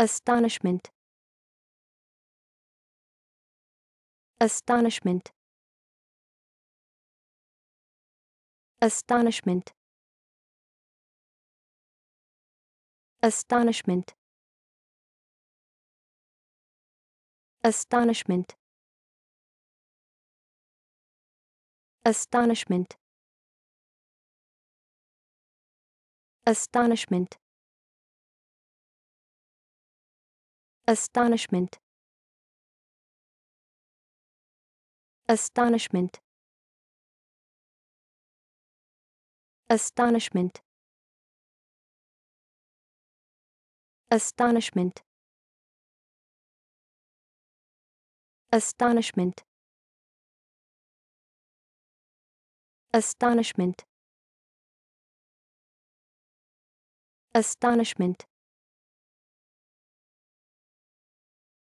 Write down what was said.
astonishment astonishment astonishment astonishment astonishment astonishment astonishment astonishment astonishment astonishment astonishment astonishment astonishment astonishment